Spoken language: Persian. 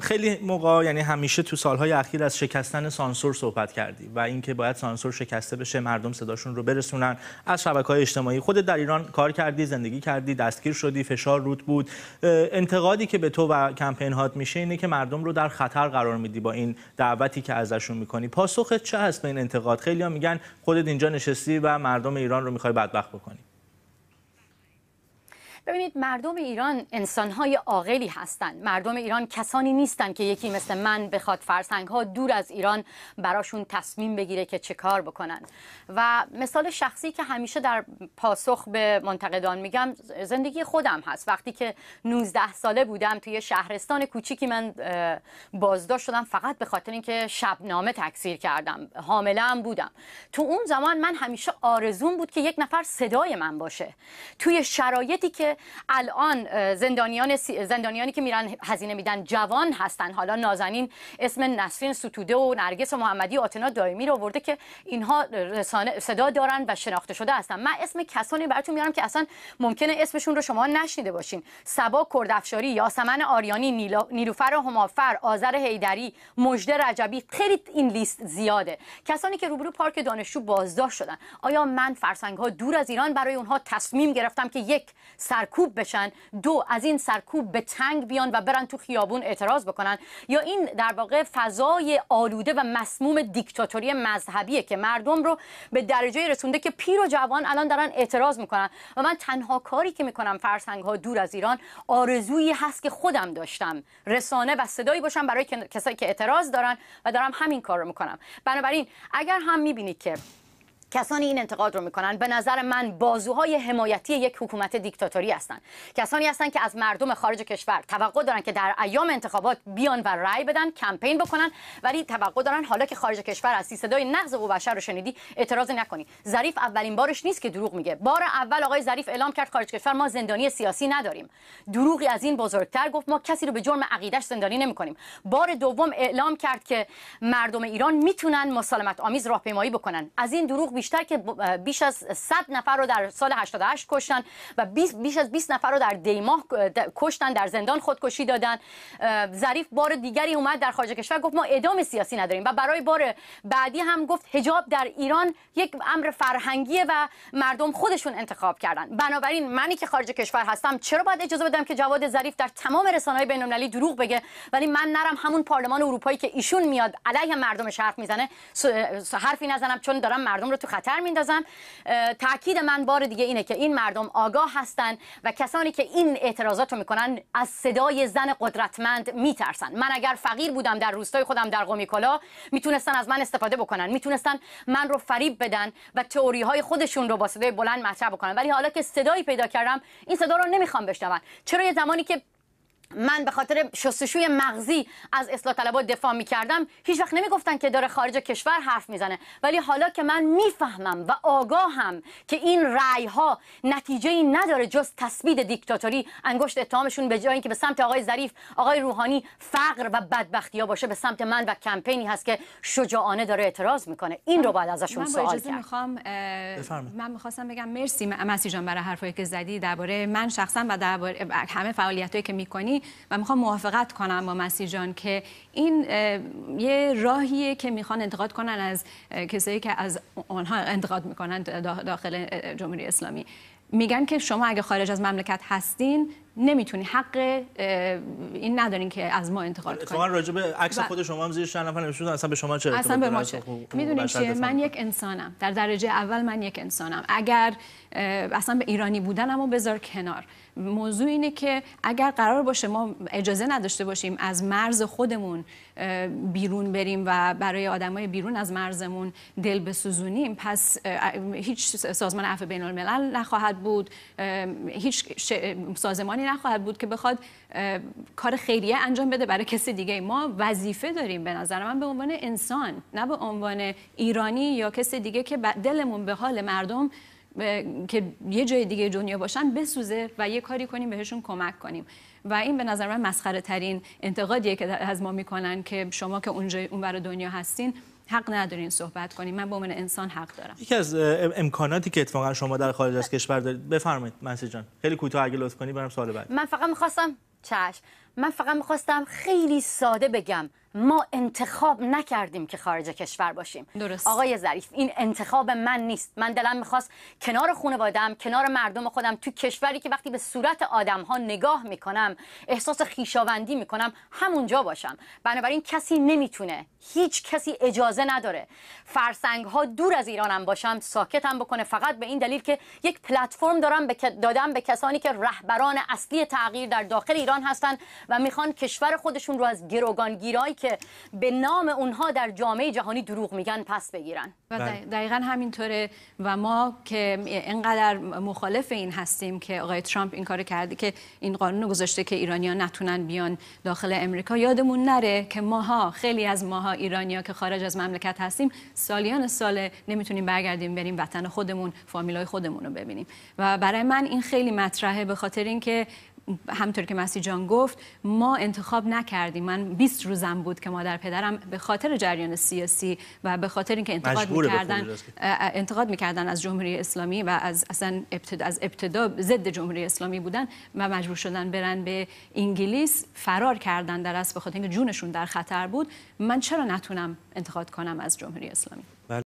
خیلی موقع یعنی همیشه تو سالهای اخیر از شکستن سانسور صحبت کردی و اینکه باید سانسور شکسته بشه مردم صداشون رو برسونن از های اجتماعی خودت در ایران کار کردی زندگی کردی دستگیر شدی فشار رود بود انتقادی که به تو و کمپین هات میشه اینه که مردم رو در خطر قرار میدی با این دعوتی که ازشون میکنی پاسخت چه هست به این انتقاد خیلی میگن خودت اینجا نشستی و مردم ایران رو میخوای بدبخت بکنی ببینید مردم ایران انسانهای عاقلی هستند مردم ایران کسانی نیستند که یکی مثل من بخواد فرسنگ ها دور از ایران براشون تصمیم بگیره که چه کار بکنن و مثال شخصی که همیشه در پاسخ به منتقدان میگم زندگی خودم هست وقتی که 19 ساله بودم توی شهرستان کوچیکی من بازداشت شدم فقط به خاطر اینکه شبنامه تکثیر کردم حامله بودم تو اون زمان من همیشه آرزوم بود که یک نفر صدای من باشه توی شرایطی که الان زندانیان زندانیانی که میرن هزینه میدن جوان هستن حالا نازنین اسم نسرین ستوده و نرگس و محمدی آتنا دایمی رو آورده که اینها رسانه صدا دارن و شناخته شده هستن من اسم کسانی براتون میارم که اصلا ممکنه اسمشون رو شما نشنیده باشین سبا کردافشاری یاسمن آریانی نیلا... نیلوفر همافر آذر حیدری، مجده رجبی خیلی این لیست زیاده کسانی که روبرو پارک دانشجو بازداشت شدن آیا من فرسنگ ها دور از ایران برای اونها تصمیم گرفتم که یک سر سرکوب بشن دو از این سرکوب به تنگ بیان و برن تو خیابون اعتراض بکنن یا این در واقع فضای آلوده و مسموم دیکتاتوری مذهبیه که مردم رو به درجه رسونده که پیر و جوان الان دارن اعتراض میکنن و من تنها کاری که میکنم فرسنگ ها دور از ایران آرزویی هست که خودم داشتم رسانه و صدایی باشم برای کسایی که اعتراض دارن و دارم همین کار رو میکنم بنابراین اگر هم میبینید که کسانی این انتقاد رو میکنن به نظر من بازوهای حمایتی یک حکومت دیکتاتوری هستند کسانی هستند که از مردم خارج کشور توقع دارن که در ایام انتخابات بیان و رأی بدن کمپین بکنن ولی توقع دارن حالا که خارج کشور هستی صدای نقض حقوق بشر رو شنیدی اعتراض نکنی ظریف اولین بارش نیست که دروغ میگه بار اول آقای ظریف اعلام کرد خارج کشور ما زندانی سیاسی نداریم دروغی از این بزرگتر گفت ما کسی رو به جرم عقیدش زندانی نمیکنیم بار دوم اعلام کرد که مردم ایران میتونن مسالمت آمیز راهپیمایی بکنن از این دروغ بیشتر که بیش از 100 نفر رو در سال 88 کشتن و بیش از 20 نفر رو در دیماه کشتن در زندان خودکشی دادن ظریف بار دیگری اومد در خارج کشور گفت ما اعدام سیاسی نداریم و برای بار بعدی هم گفت حجاب در ایران یک امر فرهنگیه و مردم خودشون انتخاب کردن بنابراین منی که خارج کشور هستم چرا باید اجازه بدم که جواد ظریف در تمام رسانه‌های بین‌المللی دروغ بگه ولی من نرم همون پارلمان اروپایی که ایشون میاد علیه مردم شرف میزنه حرفی نزنم چون دارم مردم رو خطر میندازم تاکید من بار دیگه اینه که این مردم آگاه هستن و کسانی که این اعتراضات رو میکنن از صدای زن قدرتمند میترسن من اگر فقیر بودم در روستای خودم در قمیکلا میتونستن از من استفاده بکنن میتونستن من رو فریب بدن و تئوری های خودشون رو با صدای بلند مطرح بکنن ولی حالا که صدایی پیدا کردم این صدا رو نمیخوام بشنون چرا یه زمانی که من به خاطر شستشوی مغزی از اصلاح طلبات دفاع می کردم هیچ وقت نمی گفتن که داره خارج کشور حرف میزنه ولی حالا که من میفهمم و آگاهم که این رعی ها نتیجه ای نداره جز تثبیت دیکتاتوری انگشت اتهامشون به جای اینکه به سمت آقای ظریف آقای روحانی فقر و بدبختی ها باشه به سمت من و کمپینی هست که شجاعانه داره اعتراض میکنه این رو بعد ازشون سوال کرد من میخواستم بگم مرسی مسی جان برای حرفایی که زدی درباره من شخصا و درباره همه فعالیتایی که میکنی و میخوام موافقت کنم با مسیح جان که این یه راهیه که میخوان انتقاد کنن از کسایی که از آنها انتقاد میکنن داخل جمهوری اسلامی میگن که شما اگه خارج از مملکت هستین نمیتونی حق این ندارین که از ما انتقال کنید اتفاقا راجع به عکس خود شما هم زیر شهر نفر اصلا به شما چه اصلا به ما چه میدونین که من یک انسانم در درجه اول من یک انسانم اگر اصلا به ایرانی بودن بودنمو بذار کنار موضوع اینه که اگر قرار باشه ما اجازه نداشته باشیم از مرز خودمون بیرون بریم و برای آدمای بیرون از مرزمون دل بسوزونیم پس هیچ سازمان عفو بین الملل نخواهد بود هیچ سازمانی نخواهد بود که بخواد کار خیریه انجام بده برای کسی دیگه ما وظیفه داریم به نظر من به عنوان انسان نه به عنوان ایرانی یا کسی دیگه که دلمون به حال مردم که یه جای دیگه دنیا باشن بسوزه و یه کاری کنیم بهشون کمک کنیم و این به نظر من مسخره ترین انتقادیه که از ما میکنن که شما که اونجا اون دنیا هستین حق ندارین صحبت کنیم من به عنوان انسان حق دارم یکی از امکاناتی که اتفاقا شما در خارج از کشور دارید بفرمایید منسی جان خیلی کوتاه اگه لطف کنی برم سوال بعد من فقط میخواستم چش من فقط میخواستم خیلی ساده بگم ما انتخاب نکردیم که خارج کشور باشیم آقای ظریف این انتخاب من نیست من دلم میخواست کنار خانوادم کنار مردم خودم تو کشوری که وقتی به صورت آدم ها نگاه میکنم احساس خیشاوندی میکنم همونجا باشم بنابراین کسی نمیتونه هیچ کسی اجازه نداره فرسنگ ها دور از ایرانم باشم ساکتم بکنه فقط به این دلیل که یک پلتفرم دارم به دادم به کسانی که رهبران اصلی تغییر در داخل ایران هستن و میخوان کشور خودشون رو از گروگانگیرایی که به نام اونها در جامعه جهانی دروغ میگن پس بگیرن و بله. دقیقا همینطوره و ما که اینقدر مخالف این هستیم که آقای ترامپ این کار کرده که این قانون گذاشته که ایرانیا نتونن بیان داخل امریکا یادمون نره که ماها خیلی از ماها ایرانیا که خارج از مملکت هستیم سالیان سال نمیتونیم برگردیم بریم وطن خودمون فامیلای خودمون رو ببینیم و برای من این خیلی مطرحه به خاطر اینکه همطور که مسی جان گفت ما انتخاب نکردیم من 20 روزم بود که مادر پدرم به خاطر جریان سیاسی و به خاطر اینکه انتقاد میکردن انتقاد میکردن از جمهوری اسلامی و از اصلا ابتدا از ابتدا ضد جمهوری اسلامی بودن و مجبور شدن برن به انگلیس فرار کردن در اصل به خاطر اینکه جونشون در خطر بود من چرا نتونم انتقاد کنم از جمهوری اسلامی